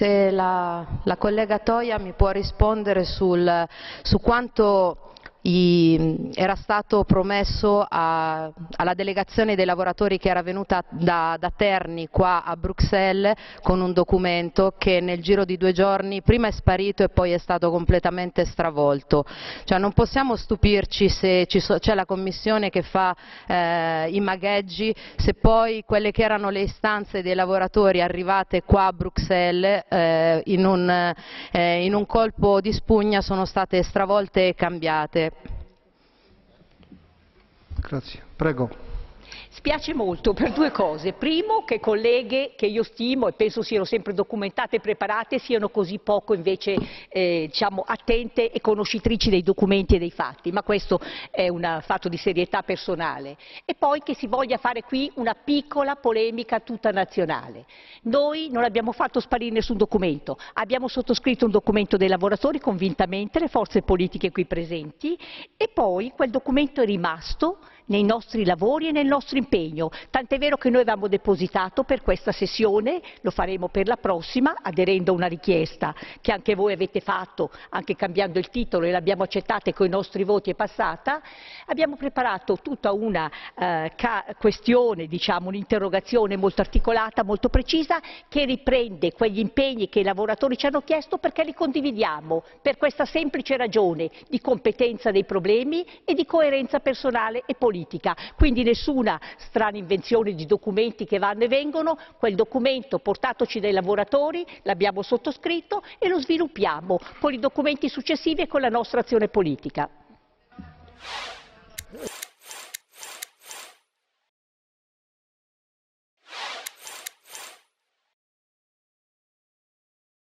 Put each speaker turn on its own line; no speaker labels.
se la, la collega Toia mi può rispondere sul, su quanto i, era stato promesso a, alla delegazione dei lavoratori che era venuta da, da, Terni qua a Bruxelles con un documento che nel giro di due giorni prima è sparito e poi è stato completamente stravolto. Cioè, non possiamo stupirci se so, c'è la Commissione che fa eh, i magheggi, se poi quelle che erano le istanze dei lavoratori arrivate qua a Bruxelles eh, in, un, eh, in un colpo di spugna sono state stravolte e cambiate. Grazie. Prego.
Spiace molto per due cose. Primo, che colleghe che io stimo e penso siano sempre documentate e preparate siano così poco invece eh, diciamo, attente e conoscitrici dei documenti e dei fatti, ma questo è un fatto di serietà personale. E poi che si voglia fare qui una piccola polemica tutta nazionale. Noi non abbiamo fatto sparire nessun documento, abbiamo sottoscritto un documento dei lavoratori convintamente, le forze politiche qui presenti, e poi quel documento è rimasto nei nostri lavori e nel nostro impegno, tant'è vero che noi avevamo depositato per questa sessione, lo faremo per la prossima, aderendo a una richiesta che anche voi avete fatto, anche cambiando il titolo e l'abbiamo accettata e con i nostri voti è passata, abbiamo preparato tutta una eh, questione, diciamo, un'interrogazione molto articolata, molto precisa, che riprende quegli impegni che i lavoratori ci hanno chiesto perché li condividiamo, per questa semplice ragione di competenza dei problemi e di coerenza personale e politica politica, quindi nessuna strana invenzione di documenti che vanno e vengono, quel documento portatoci dai lavoratori, l'abbiamo sottoscritto e lo sviluppiamo con i documenti successivi e con la nostra azione politica.